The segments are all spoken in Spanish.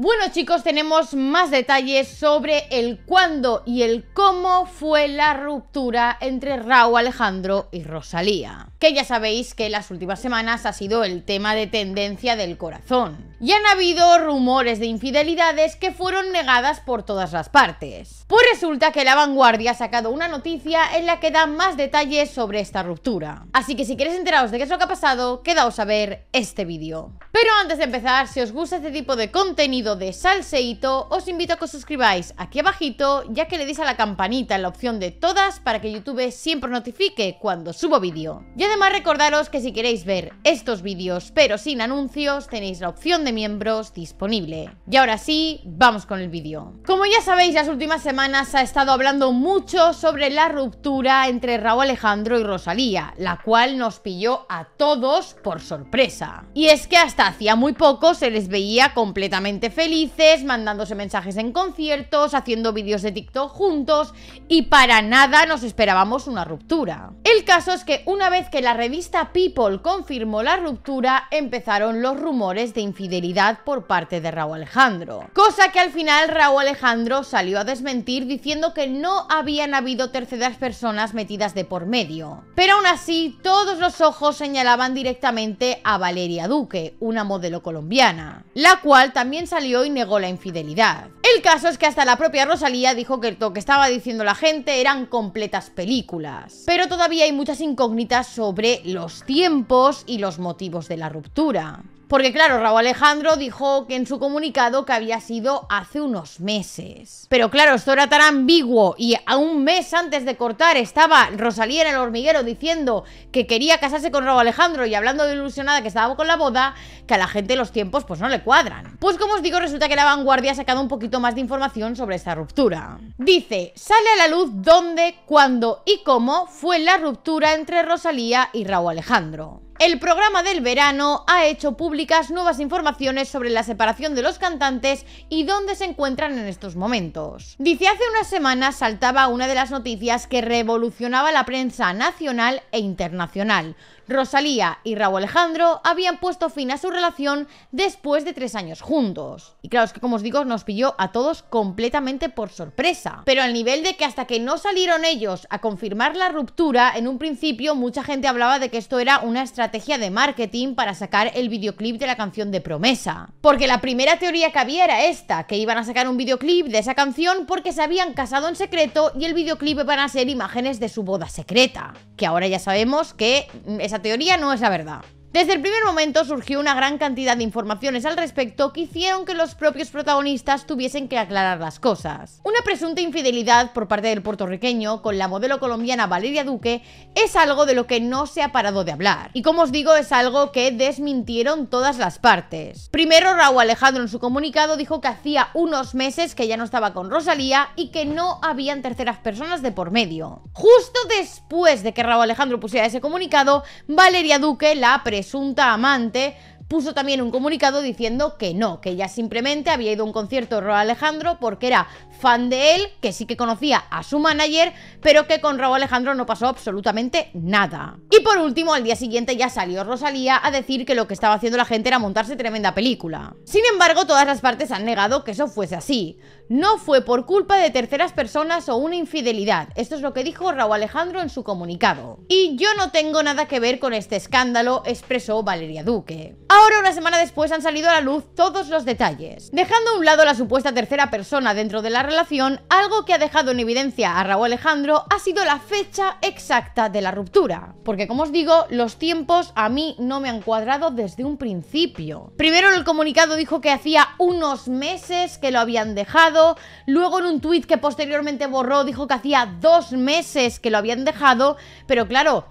Bueno chicos, tenemos más detalles sobre el cuándo y el cómo fue la ruptura entre Raúl Alejandro y Rosalía, que ya sabéis que las últimas semanas ha sido el tema de tendencia del corazón. Y han habido rumores de infidelidades que fueron negadas por todas las partes. Pues resulta que La Vanguardia ha sacado una noticia en la que da más detalles sobre esta ruptura. Así que si queréis enteraros de qué es lo que ha pasado, quedaos a ver este vídeo. Pero antes de empezar, si os gusta este tipo de contenido, de Salseito, os invito a que os suscribáis aquí abajito, ya que le deis a la campanita en la opción de todas para que YouTube siempre notifique cuando subo vídeo. Y además recordaros que si queréis ver estos vídeos pero sin anuncios, tenéis la opción de miembros disponible. Y ahora sí, vamos con el vídeo. Como ya sabéis, las últimas semanas ha estado hablando mucho sobre la ruptura entre Raúl Alejandro y Rosalía, la cual nos pilló a todos por sorpresa. Y es que hasta hacía muy poco se les veía completamente felices, mandándose mensajes en conciertos, haciendo vídeos de TikTok juntos y para nada nos esperábamos una ruptura. El caso es que una vez que la revista People confirmó la ruptura, empezaron los rumores de infidelidad por parte de Raúl Alejandro. Cosa que al final Raúl Alejandro salió a desmentir diciendo que no habían habido terceras personas metidas de por medio. Pero aún así, todos los ojos señalaban directamente a Valeria Duque, una modelo colombiana, la cual también se salió y negó la infidelidad. El caso es que hasta la propia Rosalía dijo que lo que estaba diciendo la gente eran completas películas. Pero todavía hay muchas incógnitas sobre los tiempos y los motivos de la ruptura. Porque claro, Raúl Alejandro dijo que en su comunicado que había sido hace unos meses. Pero claro, esto era tan ambiguo y a un mes antes de cortar estaba Rosalía en el hormiguero diciendo que quería casarse con Raúl Alejandro y hablando de ilusionada que estaba con la boda, que a la gente los tiempos pues no le cuadran. Pues como os digo, resulta que la vanguardia ha sacado un poquito más de información sobre esta ruptura. Dice, sale a la luz dónde, cuándo y cómo fue la ruptura entre Rosalía y Raúl Alejandro. El programa del verano ha hecho públicas nuevas informaciones sobre la separación de los cantantes y dónde se encuentran en estos momentos. Dice hace unas semanas saltaba una de las noticias que revolucionaba la prensa nacional e internacional, Rosalía y Raúl Alejandro habían puesto fin a su relación después de tres años juntos. Y claro, es que como os digo, nos pilló a todos completamente por sorpresa. Pero al nivel de que hasta que no salieron ellos a confirmar la ruptura, en un principio mucha gente hablaba de que esto era una estrategia de marketing para sacar el videoclip de la canción de promesa. Porque la primera teoría que había era esta, que iban a sacar un videoclip de esa canción porque se habían casado en secreto y el videoclip van a ser imágenes de su boda secreta. Que ahora ya sabemos que mm, esa teoría no es la verdad. Desde el primer momento surgió una gran cantidad de informaciones al respecto que hicieron que los propios protagonistas tuviesen que aclarar las cosas. Una presunta infidelidad por parte del puertorriqueño con la modelo colombiana Valeria Duque es algo de lo que no se ha parado de hablar. Y como os digo, es algo que desmintieron todas las partes. Primero, Raúl Alejandro en su comunicado dijo que hacía unos meses que ya no estaba con Rosalía y que no habían terceras personas de por medio. Justo después de que Raúl Alejandro pusiera ese comunicado, Valeria Duque la presunta amante puso también un comunicado diciendo que no, que ella simplemente había ido a un concierto de Raúl Alejandro porque era fan de él, que sí que conocía a su manager, pero que con Raúl Alejandro no pasó absolutamente nada. Y por último, al día siguiente ya salió Rosalía a decir que lo que estaba haciendo la gente era montarse tremenda película. Sin embargo, todas las partes han negado que eso fuese así. No fue por culpa de terceras personas o una infidelidad. Esto es lo que dijo Raúl Alejandro en su comunicado. Y yo no tengo nada que ver con este escándalo, expresó Valeria Duque. Ahora, una semana después, han salido a la luz todos los detalles, dejando a un lado la supuesta tercera persona dentro de la relación, algo que ha dejado en evidencia a Raúl Alejandro ha sido la fecha exacta de la ruptura. Porque como os digo, los tiempos a mí no me han cuadrado desde un principio. Primero en el comunicado dijo que hacía unos meses que lo habían dejado, luego en un tuit que posteriormente borró dijo que hacía dos meses que lo habían dejado, pero claro,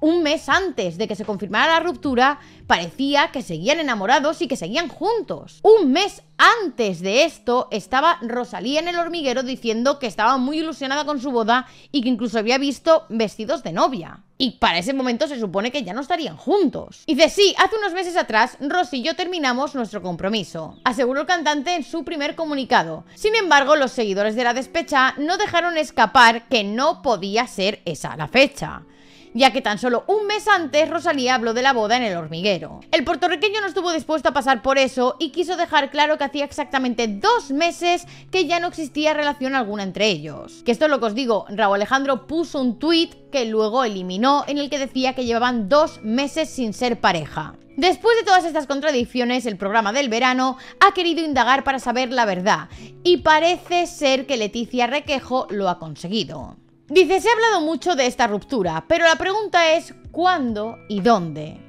un mes antes de que se confirmara la ruptura, parecía que seguían enamorados y que seguían juntos. Un mes antes de esto estaba Rosalía en el hormiguero diciendo que estaba muy ilusionada con su boda y que incluso había visto vestidos de novia. Y para ese momento se supone que ya no estarían juntos. Y dice, sí, hace unos meses atrás, Rosy y yo terminamos nuestro compromiso, aseguró el cantante en su primer comunicado. Sin embargo, los seguidores de la despecha no dejaron escapar que no podía ser esa la fecha ya que tan solo un mes antes Rosalía habló de la boda en el hormiguero. El puertorriqueño no estuvo dispuesto a pasar por eso y quiso dejar claro que hacía exactamente dos meses que ya no existía relación alguna entre ellos. Que esto es lo que os digo, Raúl Alejandro puso un tuit que luego eliminó en el que decía que llevaban dos meses sin ser pareja. Después de todas estas contradicciones, el programa del verano ha querido indagar para saber la verdad y parece ser que Leticia Requejo lo ha conseguido. Dice, se ha hablado mucho de esta ruptura, pero la pregunta es ¿cuándo y dónde?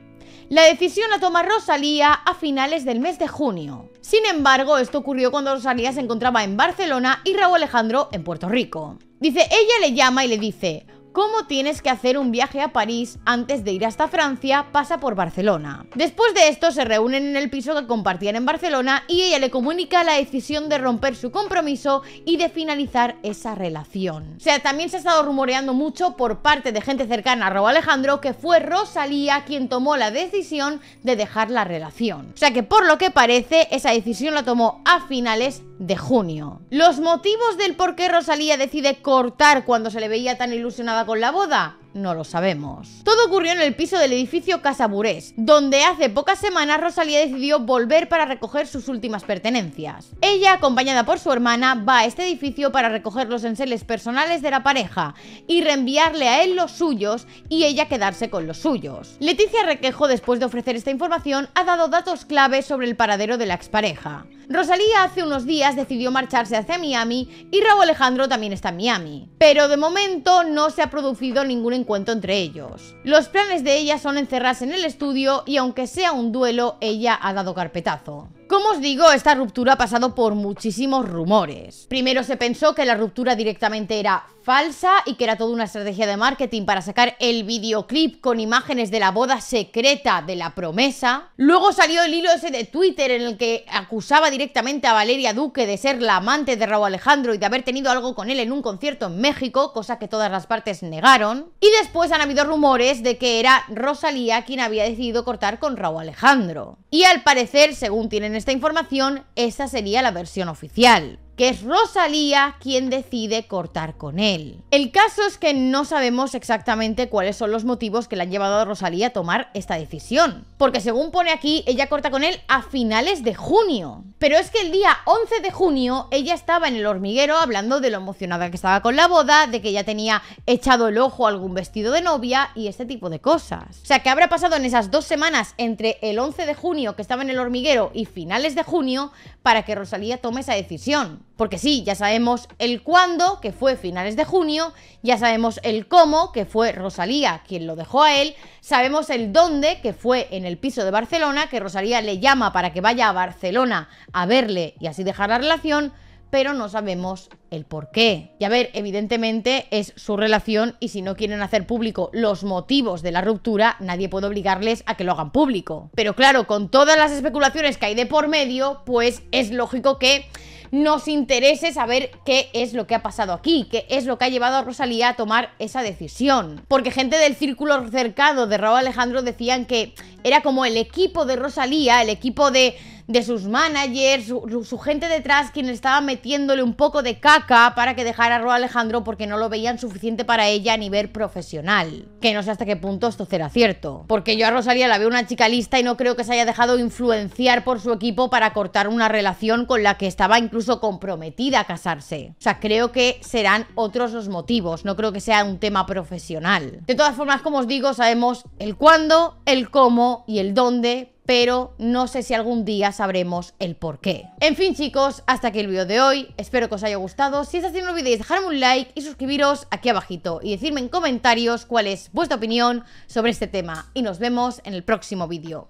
La decisión la toma Rosalía a finales del mes de junio. Sin embargo, esto ocurrió cuando Rosalía se encontraba en Barcelona y Raúl Alejandro en Puerto Rico. Dice, ella le llama y le dice, cómo tienes que hacer un viaje a París antes de ir hasta Francia, pasa por Barcelona. Después de esto se reúnen en el piso que compartían en Barcelona y ella le comunica la decisión de romper su compromiso y de finalizar esa relación. O sea, también se ha estado rumoreando mucho por parte de gente cercana a Robo Alejandro que fue Rosalía quien tomó la decisión de dejar la relación. O sea que por lo que parece esa decisión la tomó a finales de junio. Los motivos del por qué Rosalía decide cortar cuando se le veía tan ilusionada con la boda? No lo sabemos. Todo ocurrió en el piso del edificio Casa Burés, donde hace pocas semanas Rosalía decidió volver para recoger sus últimas pertenencias. Ella, acompañada por su hermana, va a este edificio para recoger los enseles personales de la pareja y reenviarle a él los suyos y ella quedarse con los suyos. Leticia Requejo, después de ofrecer esta información, ha dado datos clave sobre el paradero de la expareja. Rosalía hace unos días decidió marcharse hacia Miami y Raúl Alejandro también está en Miami. Pero de momento no se ha producido ningún encuentro cuento entre ellos. Los planes de ella son encerrarse en el estudio y aunque sea un duelo, ella ha dado carpetazo. Como os digo, esta ruptura ha pasado por muchísimos rumores. Primero se pensó que la ruptura directamente era falsa y que era toda una estrategia de marketing para sacar el videoclip con imágenes de la boda secreta de la promesa. Luego salió el hilo ese de Twitter en el que acusaba directamente a Valeria Duque de ser la amante de Raúl Alejandro y de haber tenido algo con él en un concierto en México, cosa que todas las partes negaron. Y después han habido rumores de que era Rosalía quien había decidido cortar con Raúl Alejandro. Y al parecer, según tienen esta información, esa sería la versión oficial que es Rosalía quien decide cortar con él. El caso es que no sabemos exactamente cuáles son los motivos que le han llevado a Rosalía a tomar esta decisión, porque según pone aquí, ella corta con él a finales de junio. Pero es que el día 11 de junio ella estaba en el hormiguero hablando de lo emocionada que estaba con la boda, de que ya tenía echado el ojo a algún vestido de novia y este tipo de cosas. O sea, que habrá pasado en esas dos semanas entre el 11 de junio que estaba en el hormiguero y finales de junio para que Rosalía tome esa decisión. Porque sí, ya sabemos el cuándo, que fue finales de junio, ya sabemos el cómo, que fue Rosalía quien lo dejó a él, sabemos el dónde, que fue en el piso de Barcelona, que Rosalía le llama para que vaya a Barcelona a verle y así dejar la relación, pero no sabemos el por qué. Y a ver, evidentemente es su relación y si no quieren hacer público los motivos de la ruptura, nadie puede obligarles a que lo hagan público. Pero claro, con todas las especulaciones que hay de por medio, pues es lógico que nos interese saber qué es lo que ha pasado aquí, qué es lo que ha llevado a Rosalía a tomar esa decisión. Porque gente del círculo cercado de Raúl Alejandro decían que era como el equipo de Rosalía, el equipo de de sus managers, su, gente detrás, quien estaba metiéndole un poco de caca para que dejara a Roa Alejandro porque no lo veían suficiente para ella a nivel profesional. Que no sé hasta qué punto esto será cierto. Porque yo a Rosalía la veo una chica lista y no creo que se haya dejado influenciar por su equipo para cortar una relación con la que estaba incluso comprometida a casarse. O sea, creo que serán otros los motivos, no creo que sea un tema profesional. De todas formas, como os digo, sabemos el cuándo, el cómo y el dónde pero no sé si algún día sabremos el por qué. En fin chicos, hasta aquí el vídeo de hoy, espero que os haya gustado, si es así no olvidéis dejarme un like y suscribiros aquí abajito y decirme en comentarios cuál es vuestra opinión sobre este tema y nos vemos en el próximo vídeo.